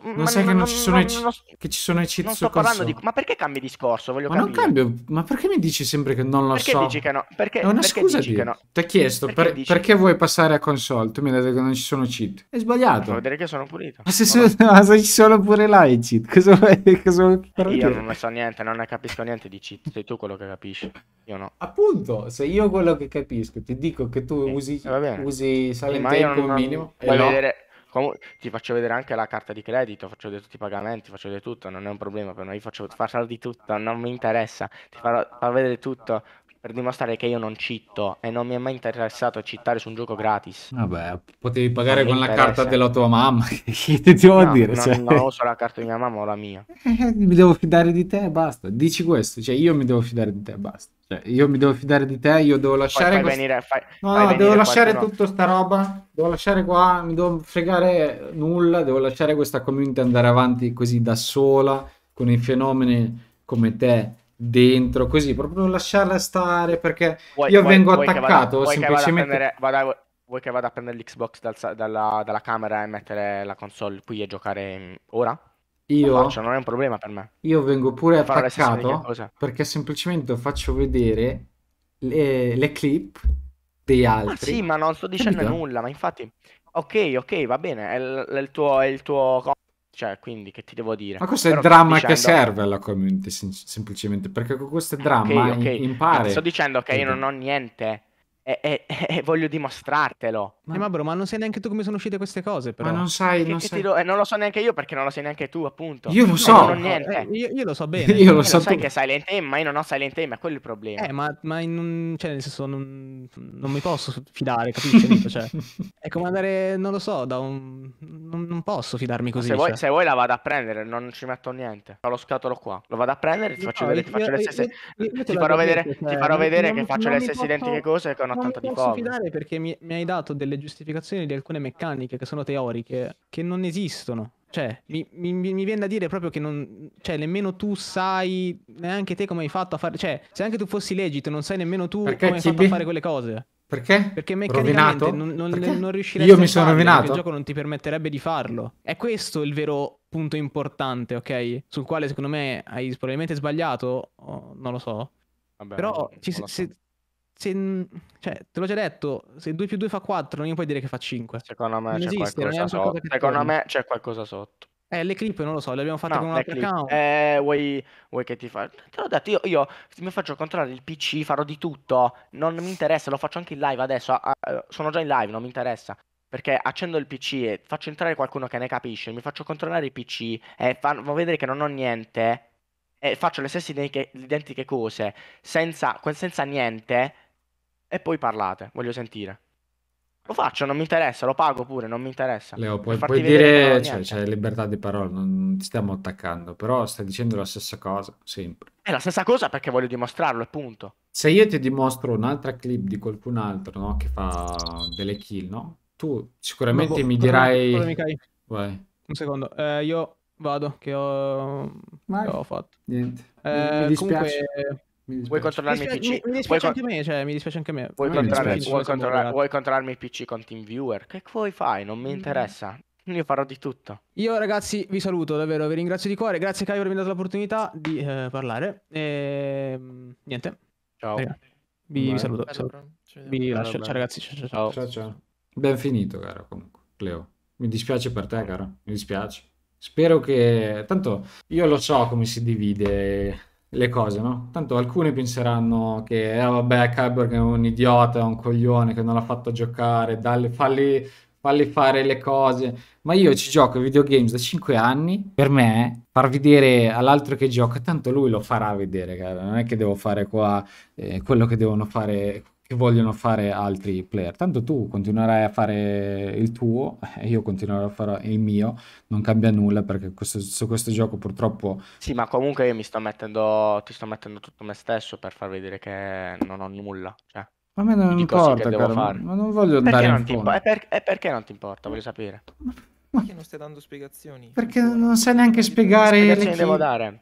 Non ma, sai che, non, ci sono i, che ci sono i cheat non sto parlando di... Ma perché cambi discorso? Voglio ma non cambio. Ma perché mi dici sempre che non lo perché so? Perché dici che no? Perché, è una perché scusa dici che no? Ti ho chiesto perché, per, dici... perché, vuoi passare a console? Tu mi hai detto che non ci sono cheat. È sbagliato. Devo vedere che sono pulito. Ma se, sono... [laughs] ma se ci sono pure là i cheat, cosa vuoi? Cosa Io io non ne so niente, non ne capisco niente di cheat. Sei tu quello che capisci. Io no. Appunto, se io quello che capisco ti dico che tu eh, usi, usi Silent sì, Tape come minimo. Voglio, no. vedere, Com- ti faccio vedere anche la carta di credito, faccio vedere tutti i pagamenti, faccio vedere tutto, non è un problema per noi, faccio farla di tutto, non mi interessa, ti farò far vedere tutto, per dimostrare che io non citto e non mi è mai interessato citare su un gioco gratis. Vabbè, potevi pagare con la carta della tua mamma, [laughs] che ti devo no, dire? Non, cioè... non uso la carta di mia mamma o la mia. Eh, mi devo fidare di te e basta. Dici questo, cioè io mi devo fidare di te e basta. Cioè, io mi devo fidare di te, io devo lasciare... Quest... Venire, fai... no, no, devo lasciare qualcuno. tutta sta roba, devo lasciare qua, mi devo fregare nulla, devo lasciare questa community andare avanti così da sola, con i fenomeni come te dentro, così, proprio lasciarla stare perché vuoi, io vuoi, vengo vuoi attaccato vada, semplicemente... Che prendere, vada, vuoi che vada a prendere l'Xbox dal, dalla, dalla, camera e mettere la console qui e giocare ora? Io... Faccio, non è un problema per me. Io vengo pure attaccato perché semplicemente faccio vedere le, le clip dei ah, altri. Ma sì, ma non sto dicendo Capito? nulla, ma infatti... Ok, ok, va bene, è il, è il tuo... È il tuo cioè, quindi che ti devo dire? Ma questo Però è il dramma dicendo... che serve alla community, sem- semplicemente, perché con questo eh, dramma okay, okay. impari. Sto dicendo che io non ho niente e, e, e, voglio dimostrartelo. Ma... Eh, ma bro, ma non sai neanche tu come sono uscite queste cose, però. Ma non sai, non, sai. Lo... Eh, non lo so neanche io perché non lo sai neanche tu, appunto. Io lo so. No, eh, io, io, lo so bene. [laughs] io lo, eh, so. Lo sai tu. che Silent Aim, ma io non ho Silent Aim, è quello il problema. Eh, ma, ma un... cioè, nel senso, non... non, mi posso fidare, capisci? cioè, [laughs] è come andare, non lo so, da un... Non, non posso fidarmi così. Se, cioè. vuoi, se, vuoi, la vado a prendere, non ci metto niente. Ho lo scatolo qua, lo vado a prendere, ti faccio vedere, ti faccio le stesse... Ti farò vedere, ti farò vedere che faccio le stesse cioè, identiche cose che un attentato di posso fidare perché mi, mi, hai dato delle giustificazioni di alcune meccaniche che sono teoriche che non esistono. Cioè, mi, mi, mi viene da dire proprio che non, cioè, nemmeno tu sai, neanche te come hai fatto a fare... Cioè, se anche tu fossi legito, non sai nemmeno tu perché come hai fatto a fare quelle cose. Perché? Perché meccanicamente non, non, perché? non riusciresti Io mi sono il gioco non ti permetterebbe di farlo. È questo il vero punto importante, ok? Sul quale secondo me hai probabilmente sbagliato, non lo so. Vabbè, Però ci, se, se, cioè, te l'ho già detto, se 2 più 2 fa 4, non mi puoi dire che fa 5. Secondo me, c'è, esiste, qualcosa, sotto. Secondo me c'è qualcosa sotto. Eh, le clip non lo so, le abbiamo fatte no, con un altro clip. account. Eh, vuoi, vuoi che ti fa? Te l'ho detto, io, io mi faccio controllare il PC, farò di tutto. Non mi interessa, lo faccio anche in live adesso. sono già in live, non mi interessa. Perché accendo il PC e faccio entrare qualcuno che ne capisce, mi faccio controllare il PC e fanno vedere che non ho niente e faccio le stesse identiche, identiche cose senza, senza niente e poi parlate, voglio sentire. Lo faccio, non mi interessa, lo pago pure, non mi interessa. Leo, puoi, puoi dire, cioè, c'è libertà di parola, non ti stiamo attaccando, però stai dicendo la stessa cosa, sempre. È la stessa cosa perché voglio dimostrarlo, appunto. Se io ti dimostro un'altra clip di qualcun altro, no, che fa delle kill, no? Tu sicuramente boh, mi dirai... Vai. Un secondo, eh, io vado, che ho, Vai. Che ho fatto. Niente, eh, mi dispiace. Comunque Vuoi controllarmi il PC? Mi dispiace anche me, cioè, mi dispiace anche me. Vuoi, controllarmi, vuoi, controllar- vuoi controllarmi il PC con TeamViewer? Che vuoi fai? Non mi interessa. Io farò di tutto. Io ragazzi vi saluto davvero, vi ringrazio di cuore. Grazie Kai per avermi dato l'opportunità di eh, parlare. E... Ehm, niente. Ciao. Raga, vi, vi, saluto. saluto. Vi lascio. Ciao ragazzi. Ciao ciao. ciao ciao. Ben finito, caro comunque. Cleo. Mi dispiace per te, caro. Mi dispiace. Spero che... Tanto io lo so come si divide le cose, no? Tanto alcuni penseranno che, ah vabbè, Kyborg è un idiota, è un coglione che non l'ha fatto giocare, dalle, falli, falli fare le cose. Ma io ci gioco ai videogames da 5 anni, per me far vedere all'altro che gioca, tanto lui lo farà vedere, cara. non è che devo fare qua eh, quello che devono fare che vogliono fare altri player. Tanto tu continuerai a fare il tuo [laughs] e io continuerò a fare il mio, non cambia nulla perché questo, su questo gioco purtroppo... Sì, ma comunque io mi sto mettendo, ti sto mettendo tutto me stesso per far vedere che non ho nulla. Cioè, ma a me non importa, caro, ma non voglio perché andare non in fondo. e, per- e perché non ti importa? Voglio sapere. Perché non stai dando spiegazioni? Perché non sai neanche spiegare... Che chi... devo dare?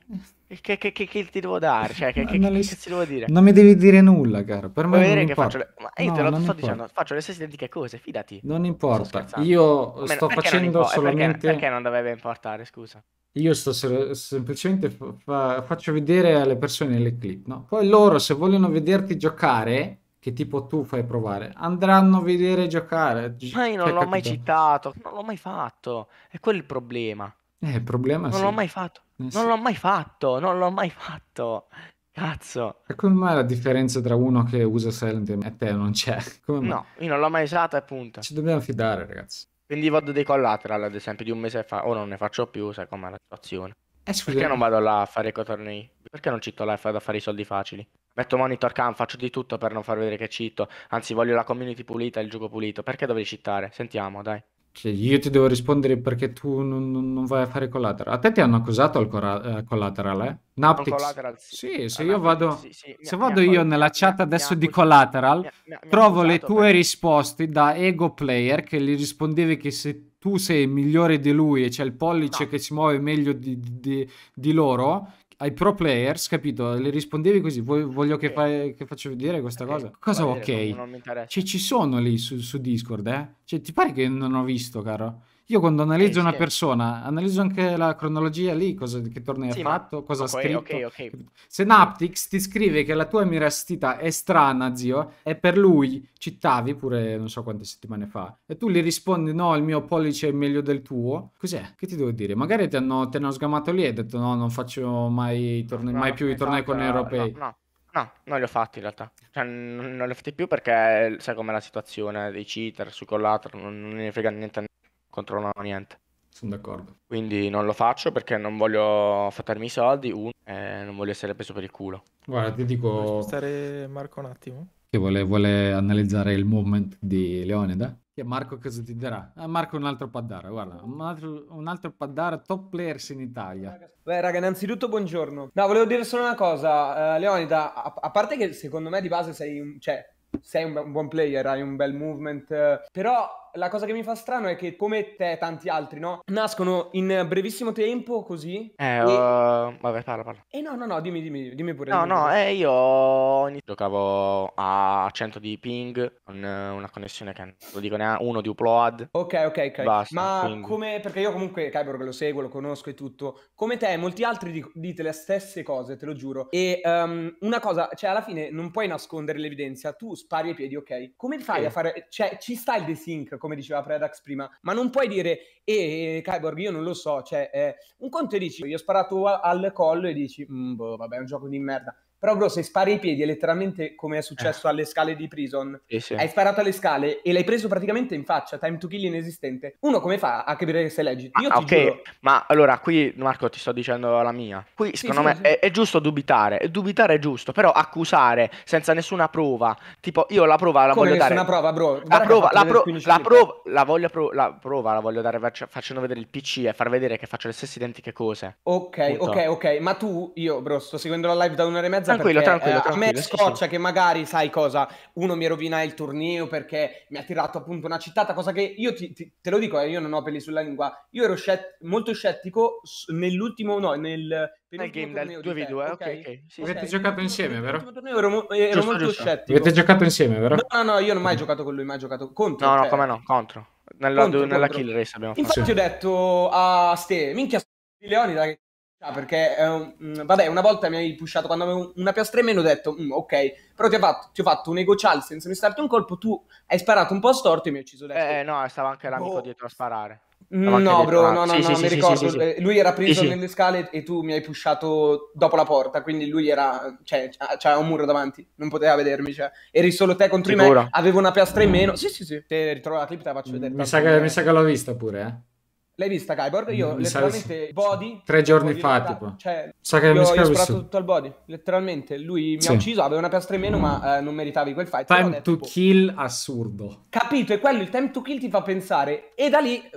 Che, che, che, che, ti devo dare? Cioè, che, non li... devo dire? Non mi devi dire nulla, caro. Per me non vedere le... Ma io no, te lo sto importa. dicendo, faccio le stesse identiche cose, fidati. Non importa, io Meno, sto facendo eh, solamente... Perché, perché, non dovrebbe importare, scusa? Io sto se... semplicemente fa... faccio vedere alle persone le clip, no? Poi loro, se vogliono vederti giocare, che tipo tu fai provare, andranno a vedere giocare. Ma io non cioè, l'ho capito? mai citato, non l'ho mai fatto, è quel il problema. Eh, il problema non sì. l'ho mai fatto, eh, non sì. l'ho mai fatto, non l'ho mai fatto. Cazzo. E come mai la differenza tra uno che usa Silent Hill e te non c'è? [laughs] No, io non l'ho mai usata e punto. Ci dobbiamo fidare, ragazzi. Quindi vado dei collateral, ad esempio, di un mese fa. o non ne faccio più, sai com'è la situazione. Eh, Perché non vado là a fare i cotornei? Perché non cito life ad fare i soldi facili? Metto monitor cam, faccio di tutto per non far vedere che cito. Anzi, voglio la community pulita e il gioco pulito. Perché dovevi citare? Sentiamo, dai. Cioè, io ti devo rispondere perché tu non, non vai a fare collateral. A te ti hanno accusato al cora- eh, collateral, eh? Naptix. Collateral, sì. sì, se io vado, sì, sì. Se vado io nella chat adesso di collateral, mi, trovo le tue per... risposte da ego player che gli rispondevi che se tu sei migliore di lui e c'è il pollice no. che si muove meglio di, di, di loro, ai pro players, capito? Le rispondevi così, voglio che, fai, che faccio vedere questa eh, okay. cosa. Cosa ok? Dire, non, non cioè, ci sono lì su, su Discord, eh? Cioè, ti pare che non ho visto, caro? Io quando analizzo eh, una sì. persona, analizzo anche la cronologia lì, cosa, che tornei sì, fatto, ma... cosa okay, scritto. Okay, okay. Se Naptix ti scrive che la tua mirastita è strana, zio, e per lui citavi pure non so quante settimane fa, e tu gli rispondi no, il mio pollice è meglio del tuo, cos'è? Che ti devo dire? Magari ti hanno, ti hanno sgamato lì e hai detto no, non faccio mai, torne- no, mai più i esatto, con gli europei. no. no. No, non li ho fatti in realtà. Cioè, non, li ho fatti più perché sai com'è la situazione dei cheater su Collateral, non, non ne frega niente a controllano niente. Sono d'accordo. Quindi non lo faccio perché non voglio fattarmi i soldi, uno, e non voglio essere preso per il culo. Guarda, ti dico... Vuoi spostare Marco un attimo? Che vuole, vuole analizzare il movement di Leonida. Che Marco cosa ti darà? Ah, Marco un altro paddara, guarda, un altro, un altro paddara top players in Italia. Beh raga, innanzitutto buongiorno. No, volevo dire solo una cosa, uh, Leonida, a, a parte che secondo me di base sei un... cioè, sei un, un buon player, hai un bel movement, eh, però la cosa che mi fa strano è che come te e tanti altri, no? Nascono in brevissimo tempo così. Eh, e... uh, vabbè, parla, parla. Eh no, no, no, dimmi, dimmi, dimmi pure. No, dimmi no, pure. eh, io iniz... giocavo a 100 di ping con eh, una connessione che non lo dico neanche, ha uno di upload. Ok, ok, ok. Basta, Ma quindi... come, perché io comunque Kyborg lo seguo, lo conosco e tutto. Come te e molti altri dic- dite le stesse cose, te lo giuro. E um, una cosa, cioè alla fine non puoi nascondere l'evidenza, tu spari ai piedi, ok? Come fai sì. a fare, cioè ci sta il desync come diceva Predax prima, ma non puoi dire, eh, Kyborg, eh, io non lo so, cioè, eh, un conto e dici, gli ho sparato al collo e dici, mm, boh, vabbè, è un gioco di merda. Però, bro, se spari i piedi, è letteralmente come è successo eh. alle scale di Prison. Sì, sì. Hai sparato alle scale e l'hai preso praticamente in faccia. Time to kill inesistente. Uno come fa a capire se leggi? Io ah, ti okay. Giuro... Ma allora, qui, Marco, ti sto dicendo la mia. Qui, secondo sì, me, è, è, giusto dubitare. dubitare è giusto, però accusare senza nessuna prova. Tipo, io la prova la come voglio dare... nessuna prova, bro? La prova la, pro- la, pro- la, voglio pro- la prova la voglio dare facendo vedere il PC e far vedere che faccio le stesse identiche cose. Ok, Punto. ok, ok. Ma tu, io, bro, sto seguendo la live da un'ora e mezza cosa tranquillo, tranquillo, eh, tranquillo, a me scoccia sì, sì. che magari, sai cosa, uno mi rovina il torneo perché mi ha tirato appunto una cittata, cosa che io ti, ti, te lo dico, eh, io non ho peli sulla lingua, io ero scett- molto scettico nell'ultimo, no, nel... Nel game del 2v2, eh? ok. okay. okay. Sì, avete giocato insieme, vero? Torneo ero, eh, ero giusto, molto giusto. scettico. Avete giocato insieme, vero? No, no, io non ho mai giocato con lui, mai giocato contro. No, no, cioè come no, contro. Nella, contro, nella contro. kill race abbiamo fatto. Infatti ho detto a Ste, minchia Leoni, dai, Ah, perché um, vabbè, una volta mi hai pushato quando avevo una piastra in meno ho detto mm, ok, però ti ho fatto, ti ho fatto un ego chal senza mistarti un colpo, tu hai sparato un po' storto e mi hai ucciso destro. Eh no, stava anche l'amico oh. dietro a sparare. Mm, stava no, bro, a... no, no, sì, no, sì, mi sì, ricordo. Eh, lui era preso nelle scale e tu mi hai pushato dopo la porta, quindi lui era, cioè, c'era un muro davanti, non poteva vedermi, cioè, eri solo te contro Sicuro. me, avevo una piastra in meno. Sì, sì, sì, Te ritrovo la clip te la faccio vedere. Mi sa, che, mi sa che l'ho vista pure, eh. L'hai vista Cyborg? Io Mi letteralmente sa, body tre giorni fa tipo. Cioè, sa che io, ho sparato tutto al body, letteralmente lui mi sì. ha ucciso, aveva una piastra in meno mm. ma eh, non meritavi quel fight. Time detto, to boh. tipo, kill assurdo. Capito, e quello il time to kill ti fa pensare e da lì eh,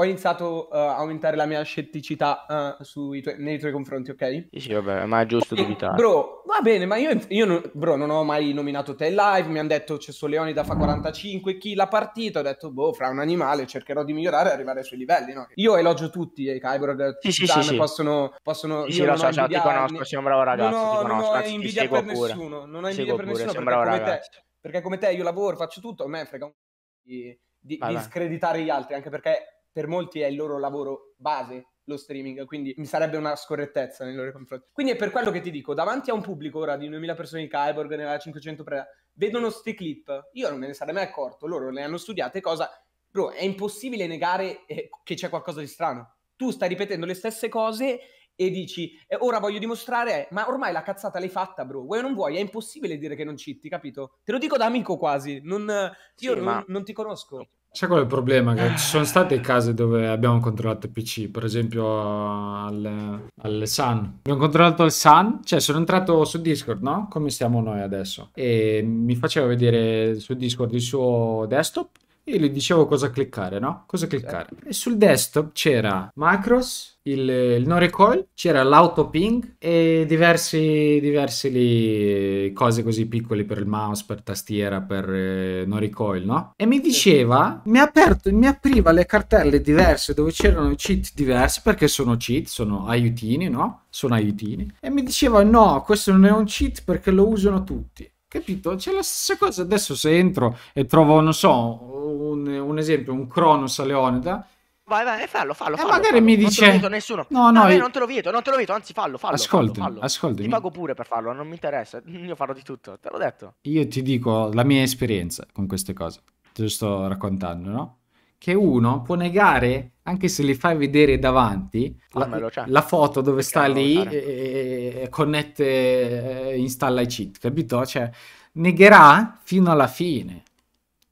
ho iniziato uh, a aumentare la mia scetticità uh, sui tu- nei tuoi confronti, ok? Sì, sì, vabbè, ma è giusto dubitare. Bro, va bene, ma io, io non, bro, non ho mai nominato te in live, mi hanno detto c'è Soleoni da fa 45 chi la partita, ho detto, boh, fra un animale, cercherò di migliorare e arrivare ai suoi livelli, no? Io elogio tutti, eh, i eh, Kyborg, sì, possono... possono sì, sì, lo so, so, ti conosco, sei un bravo ragazzo, no, ti conosco, non ho invidia per pure. nessuno, non ho invidia per pure, nessuno, perché come, te, perché come te io lavoro, faccio tutto, a me frega un... Di, di, di screditare gli altri, anche perché per molti è il loro lavoro base lo streaming, quindi mi sarebbe una scorrettezza nei loro confronti. Quindi è per quello che ti dico, davanti a un pubblico ora di 9.000 persone di Cyborg, nella 500 pre, vedono sti clip, io non me ne sarei mai accorto, loro ne hanno studiate cosa... Bro, è impossibile negare eh, che c'è qualcosa di strano. Tu stai ripetendo le stesse cose e dici eh, ora voglio dimostrare, ma ormai la cazzata l'hai fatta, bro. Vuoi o non vuoi? È impossibile dire che non citti, capito? Te lo dico da amico quasi. Non, io sì, non, non, ti conosco. Sai qual è il problema? Che ci sono state ah. case dove abbiamo controllato PC, per esempio al, al Sun. Abbiamo controllato il Sun, cioè sono entrato su Discord, no? Come stiamo noi adesso? E mi faceva vedere su Discord il suo desktop io gli dicevo cosa cliccare, no? Cosa cliccare. E sul desktop c'era macros, il, il no recall, c'era l'autoping e diversi, diversi lì, cose così piccole per il mouse, per tastiera, per eh, no recoil, no? E mi diceva, mi, aperto, mi apriva le cartelle diverse dove c'erano cheat diversi perché sono cheat, sono aiutini, no? Sono aiutini. E mi diceva no, questo non è un cheat perché lo usano tutti. Capito? C'è la stessa cosa. Adesso se entro e trovo, non so, un, un esempio, un Cronos a Leonida, Vai, vai, eh, fallo, fallo. E eh magari fallo. mi dice. Non te lo nessuno. No, no. no io... Non te lo vieto, non te lo vieto, anzi, fallo, fallo. Ascoltami, fallo, fallo. ascoltami. Ti pago pure per farlo, non mi interessa. [laughs] Io farò di tutto, te l'ho detto. Io ti dico la mia esperienza con queste cose. Te lo sto raccontando, no? che uno può negare, anche se li fai vedere davanti, la, la, foto dove sta lì e, e, connette, e eh, installa i cheat, capito? Cioè, negherà fino alla fine,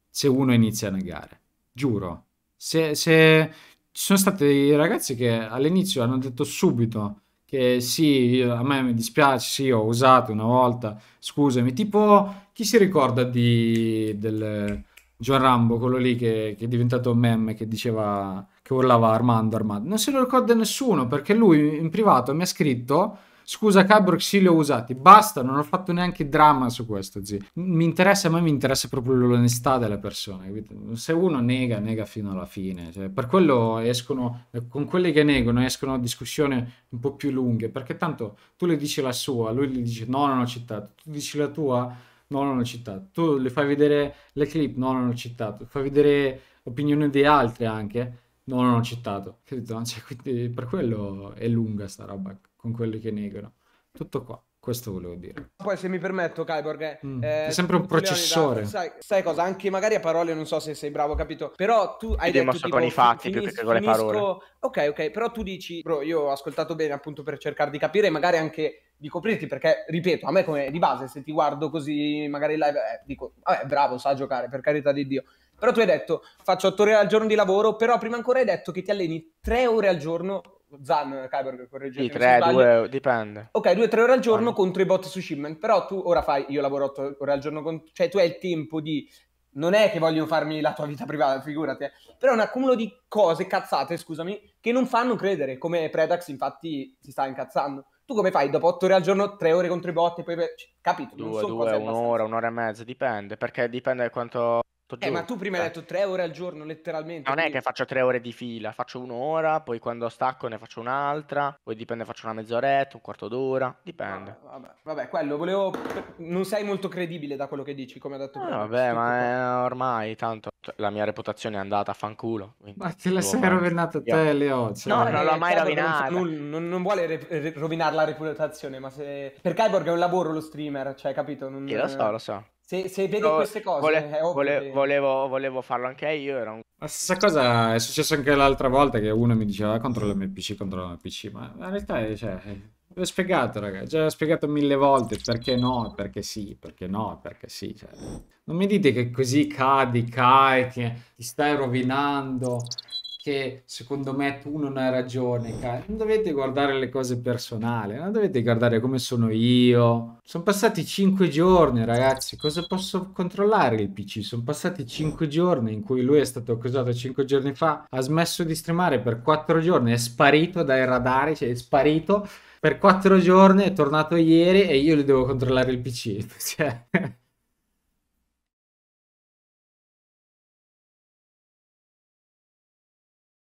se uno inizia a negare, giuro. Se, se... Ci sono stati dei ragazzi che all'inizio hanno detto subito che sì, a me mi dispiace, sì, ho usato una volta, scusami, tipo chi si ricorda di, del John Rambo, quello lì che, che, è diventato un meme, che diceva, che urlava Armando, Armando. Non se lo ricorda nessuno perché lui in privato mi ha scritto scusa Cabro sì, li ho usati, basta, non ho fatto neanche dramma su questo, zio. Mi interessa, a me mi interessa proprio l'onestà delle persone. capito? Se uno nega, nega fino alla fine, cioè, per quello escono, eh, con quelli che negano escono a discussioni un po' più lunghe, perché tanto tu le dici la sua, lui gli dice no, non ho citato, tu dici la tua No, non ho citato. Tu le fai vedere le clip? No, non ho citato. Fai vedere opinioni di altri anche? No, non ho citato. Cioè, quindi, per quello è lunga sta roba con quelli che negano. Tutto qua. Questo volevo dire. Poi, se mi permetto, Kyborg, mm. eh, è, sempre un processore. Da, sai, sai, cosa? Anche magari a parole non so se sei bravo, capito? Però tu hai detto tipo, con i fatti finis- più che con le parole. Ok, ok, però tu dici, bro, io ho ascoltato bene appunto per cercare di capire, magari anche di coprirti perché ripeto a me come di base se ti guardo così magari in live eh, dico vabbè bravo sa giocare per carità di dio però tu hai detto faccio otto ore al giorno di lavoro però prima ancora hai detto che ti alleni tre ore al giorno Zan, Cyborg, correggetemi sì, 3, 2, dipende. Ok, 2 tre ore al giorno ah. contro i bot su shipment, però tu ora fai, io lavoro otto ore al giorno, con, cioè tu hai il tempo di... Non è che vogliono farmi la tua vita privata, figurati, eh. però è un accumulo di cose, cazzate, scusami, che non fanno credere, come Predax infatti si sta incazzando. Tu come fai? Dopo otto ore al giorno, tre ore contro i bot, e poi... Cioè, capito? Due, non so due, un'ora, abbastanza. un'ora e mezza, dipende, perché dipende da quanto eh, ma tu prima hai detto tre ore al giorno, letteralmente. Non quindi... è che faccio tre ore di fila, faccio un'ora, poi quando stacco ne faccio un'altra, poi dipende, faccio una mezz'oretta, un quarto d'ora, dipende. Ah, vabbè, vabbè, quello volevo. Non sei molto credibile da quello che dici, come ha detto eh, prima. Ah, vabbè, ma è... ormai tanto cioè, la mia reputazione è andata a fanculo. Ma te l'hai boh, sempre rovinata te, Leo. Cioè. No, non l'ho mai rovinata. Non, non, non vuole re- rovinare la reputazione, ma se... Per Kyborg è un lavoro lo streamer, cioè, capito? Non... Io lo so, lo so. Se, se vedi no, queste cose, vole, vole, volevo, volevo, farlo anche io. Era un... La stessa cosa è successo anche l'altra volta che uno mi diceva ah, controlla il mio PC, controlla il mio PC, ma in realtà cioè, l'ho spiegato, ragazzi, già l'ho spiegato mille volte perché no, perché sì, perché no, perché sì. Cioè. Non mi dite che così cadi, cai, che ti stai rovinando, che secondo me tu non hai ragione, mm. cioè, non dovete guardare le cose personali, non dovete guardare come sono io. Sono passati cinque giorni, ragazzi, cosa posso controllare il PC? Sono passati cinque giorni in cui lui è stato accusato cinque giorni fa, ha smesso di streamare per quattro giorni, è sparito dai radari, cioè è sparito per quattro giorni, è tornato ieri e io gli devo controllare il PC. [laughs] Cioè...